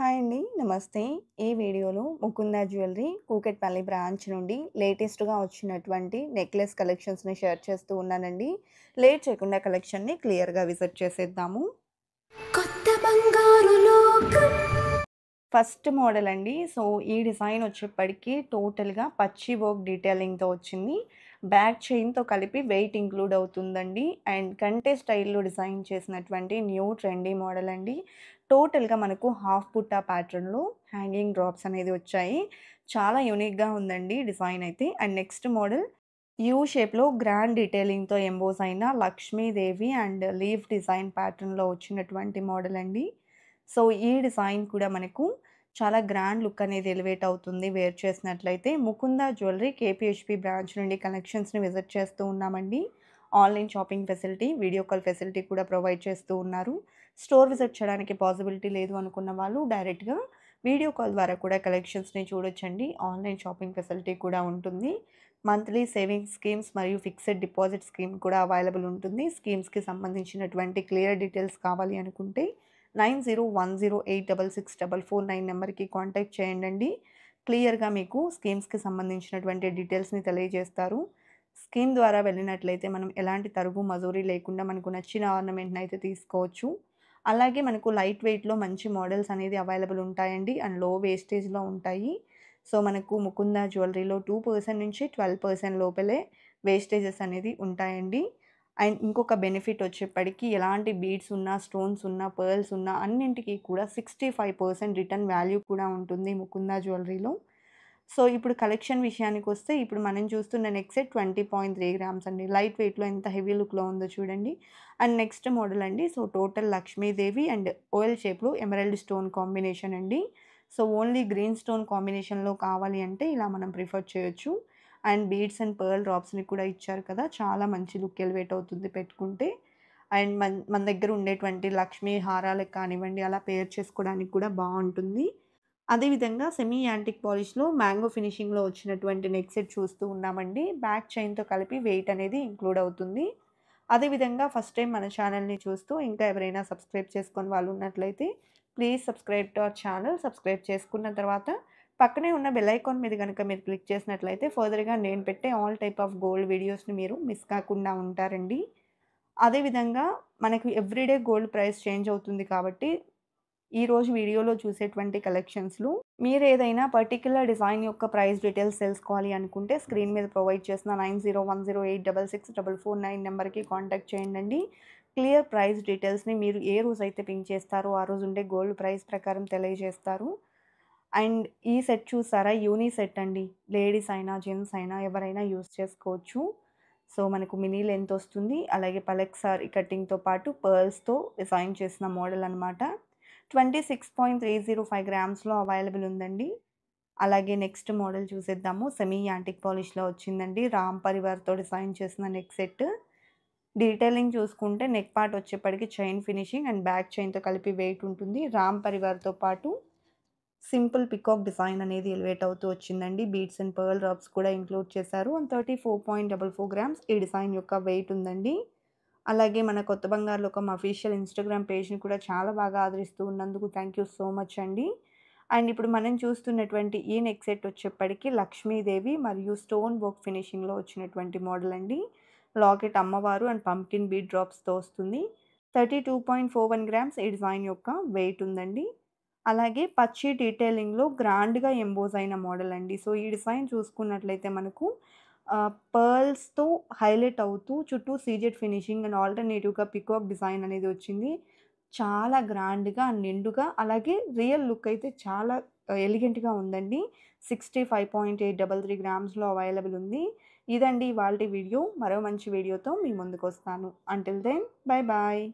hi అండి నమస్తే ఈ వీడియోలో ముకుంద జ్యువెలరీ కూకెట్పల్లి బ్రాంచ్ నుండి లేటెస్ట్గా వచ్చినటువంటి నెక్లెస్ కలెక్షన్స్ని షేర్ చేస్తూ ఉన్నానండి లేట్ చేయకుండా కలెక్షన్ని క్లియర్గా విజిట్ చేసేద్దాము కొత్త ఫస్ట్ మోడల్ అండి సో ఈ డిజైన్ వచ్చేప్పటికీ టోటల్గా పచ్చి వర్క్ డీటెయిలింగ్తో వచ్చింది బ్యాక్ చైన్తో కలిపి వెయిట్ ఇంక్లూడ్ అవుతుందండి అండ్ కంటే స్టైల్లో డిజైన్ చేసినటువంటి న్యూ ట్రెండీ మోడల్ అండి టోటల్గా మనకు హాఫ్ పుట్టా ప్యాటర్న్లో హ్యాంగింగ్ డ్రాప్స్ అనేది వచ్చాయి చాలా యూనిక్గా ఉందండి డిజైన్ అయితే అండ్ నెక్స్ట్ మోడల్ యూ షేప్లో గ్రాండ్ డీటెయిలింగ్తో ఎంబోస్ అయిన లక్ష్మీదేవి అండ్ లీఫ్ డిజైన్ ప్యాటర్న్లో వచ్చినటువంటి మోడల్ అండి సో ఈ డిజైన్ కూడా మనకు చాలా గ్రాండ్ లుక్ అనేది ఎలివేట్ అవుతుంది వేర్ చేసినట్లయితే ముకుంద జ్యువెలరీ కేపిహెచ్పి బ్రాంచ్ నుండి కలెక్షన్స్ని విజిట్ చేస్తూ ఉన్నామండి online shopping facility video call facility కూడా ప్రొవైడ్ చేస్తూ ఉన్నారు స్టోర్ విజిట్ చేయడానికి పాసిబిలిటీ లేదు అనుకున్న వాళ్ళు డైరెక్ట్గా వీడియో కాల్ ద్వారా కూడా కలెక్షన్స్ని చూడొచ్చండి ఆన్లైన్ షాపింగ్ ఫెసిలిటీ కూడా ఉంటుంది మంత్లీ సేవింగ్స్ స్కీమ్స్ మరియు ఫిక్స్డ్ డిపాజిట్ స్కీమ్ కూడా అవైలబుల్ ఉంటుంది స్కీమ్స్కి సంబంధించినటువంటి క్లియర్ డీటెయిల్స్ కావాలి అనుకుంటే nine zero one zero eight double six double four nine నెంబర్కి కాంటాక్ట్ చేయండి క్లియర్గా మీకు స్కీమ్స్కి సంబంధించినటువంటి డీటెయిల్స్ని తెలియజేస్తారు స్కీమ్ ద్వారా వెళ్ళినట్లయితే మనం ఎలాంటి తరుగు మజూరీ లేకుండా మనకు నచ్చిన ఆర్నమెంట్ని అయితే తీసుకోవచ్చు అలాగే మనకు లైట్ వెయిట్లో మంచి మోడల్స్ అనేది అవైలబుల్ ఉంటాయండి అండ్ లో వేస్టేజ్లో ఉంటాయి సో మనకు ముకుంద జ్యువెలరీలో టూ పర్సెంట్ నుంచి ట్వెల్వ్ పర్సెంట్ లోపలే వేస్టేజెస్ అనేది ఉంటాయండి అండ్ ఇంకొక బెనిఫిట్ వచ్చేప్పటికీ ఎలాంటి బీడ్స్ ఉన్నా స్టోన్స్ ఉన్నా పర్ల్స్ ఉన్నా అన్నింటికి కూడా sixty five percent return value కూడా ఉంటుంది ముకుందా జ్యువెలరీలో సో ఇప్పుడు కలెక్షన్ విషయానికి వస్తే ఇప్పుడు మనం చూస్తున్న next set twenty point three grams అండి లైట్ వెయిట్లో ఎంత హెవీ లుక్లో ఉందో చూడండి అండ్ నెక్స్ట్ మోడల్ అండి సో టోటల్ లక్ష్మీదేవి అండ్ ఓయిల్ షేప్లో ఎమరల్డ్ స్టోన్ కాంబినేషన్ అండి సో ఓన్లీ గ్రీన్ స్టోన్ కాంబినేషన్లో కావాలి అంటే ఇలా మనం ప్రిఫర్ చేయొచ్చు అండ్ బీడ్స్ అండ్ పర్ల్ డ్రాప్స్ని కూడా ఇచ్చారు కదా చాలా మంచి లుక్ ఎలివేట్ అవుతుంది పెట్టుకుంటే అండ్ మన మన దగ్గర ఉండేటువంటి లక్ష్మీ హారాలకు కానివ్వండి అలా పేర్ చేసుకోవడానికి కూడా బాగుంటుంది అదేవిధంగా సెమీ యాంటిక్ పాలిష్లో మ్యాంగో ఫినిషింగ్లో వచ్చినటువంటి నెక్ సెట్ చూస్తూ ఉన్నామండి బ్యాక్ చైన్తో కలిపి వెయిట్ అనేది ఇంక్లూడ్ అవుతుంది అదేవిధంగా ఫస్ట్ టైం మన ఛానల్ని చూస్తూ ఇంకా ఎవరైనా సబ్స్క్రైబ్ చేసుకొని వాళ్ళు ఉన్నట్లయితే please subscribe to our channel subscribe చేసుకున్న తర్వాత పక్కనే ఉన్న బెల్ ఐకాన్ మీద కనుక మీరు క్లిక్ చేసినట్లయితే ఫర్దర్గా నేను పెట్టే ఆల్ టైప్ ఆఫ్ గోల్డ్ వీడియోస్ని మీరు మిస్ కాకుండా ఉంటారండి అదేవిధంగా మనకు ఎవ్రీడే గోల్డ్ ప్రైస్ చేంజ్ అవుతుంది కాబట్టి ఈరోజు వీడియోలో చూసేటువంటి కలెక్షన్స్లు మీరు ఏదైనా పర్టిక్యులర్ డిజైన్ యొక్క ప్రైస్ డీటెయిల్స్ తెలుసుకోవాలి అనుకుంటే స్క్రీన్ మీద ప్రొవైడ్ చేసిన nine zero one zero eight double six double four nine నెంబర్కి కాంటాక్ట్ చేయండి క్లియర్ ప్రైస్ డీటెయిల్స్ని మీరు ఏ రోజు అయితే పింక్ చేస్తారో ఆ రోజు ఉండే గోల్డ్ ప్రైస్ ప్రకారం తెలియజేస్తారు అండ్ ఈ సెట్ చూసారా యూని సెట్ అండి లేడీస్ అయినా జెంట్స్ అయినా ఎవరైనా యూస్ చేసుకోవచ్చు సో మనకు మినీ లెంత్ వస్తుంది అలాగే పలెక్సార్ కటింగ్తో పాటు పర్ల్స్తో డిజైన్ చేసిన మోడల్ అనమాట twenty six point three zero five గ్రామ్స్లో అవైలబుల్ ఉందండి అలాగే నెక్స్ట్ మోడల్ చూసేద్దాము సెమీ యాంటిక్ పాలిష్లో వచ్చిందండి రామ్ పరివార్తో డిజైన్ చేసిన నెక్ సెట్ డీటెయిలింగ్ చూసుకుంటే నెక్ పార్ట్ వచ్చేప్పటికి చైన్ ఫినిషింగ్ అండ్ బ్యాక్ చైన్తో కలిపి వెయిట్ ఉంటుంది రామ్ పరివార్తో పాటు సింపుల్ పికాక్ డిజైన్ అనేది ఎలివేట్ అవుతూ వచ్చిందండి బీడ్స్ అండ్ పర్ల్ రబ్స్ కూడా ఇంక్లూడ్ చేశారు and thirty four point double four grams ఈ డిజైన్ యొక్క వెయిట్ ఉందండి అలాగే మన కొత్త బంగారులో ఒక అఫీషియల్ ఇన్స్టాగ్రామ్ పేజ్ని కూడా చాలా బాగా ఆదరిస్తూ ఉన్నందుకు థ్యాంక్ యూ సో మచ్ అండి అండ్ ఇప్పుడు మనం చూస్తున్నటువంటి ఈ నెక్ సెట్ వచ్చేప్పటికీ లక్ష్మీదేవి మరియు స్టోన్ వర్క్ ఫినిషింగ్లో వచ్చినటువంటి మోడల్ అండి లాకెట్ అమ్మవారు అండ్ పంకిన్ బీడ్ డ్రాప్స్తో వస్తుంది thirty two point four one grams ఈ డిజైన్ యొక్క వెయిట్ ఉందండి అలాగే పచ్చి డీటెయిలింగ్లో గ్రాండ్గా ఎంబోజ్ అయిన మోడల్ అండి సో ఈ డిజైన్ చూసుకున్నట్లయితే మనకు పర్ల్స్తో హైలైట్ అవుతూ చుట్టూ సీజెడ్ ఫినిషింగ్ అండ్ ఆల్టర్నేటివ్గా పికాక్ డిజైన్ అనేది వచ్చింది చాలా గ్రాండ్గా నిండుగా అలాగే రియల్ లుక్ అయితే చాలా ఎలిగెంట్గా ఉందండి sixty five point eight double three గ్రామ్స్లో అవైలబుల్ ఉంది ఇదండి వాళ్ళ వీడియో మరో మంచి వీడియోతో మీ ముందుకు వస్తాను అంటిల్ దెన్ బాయ్ బాయ్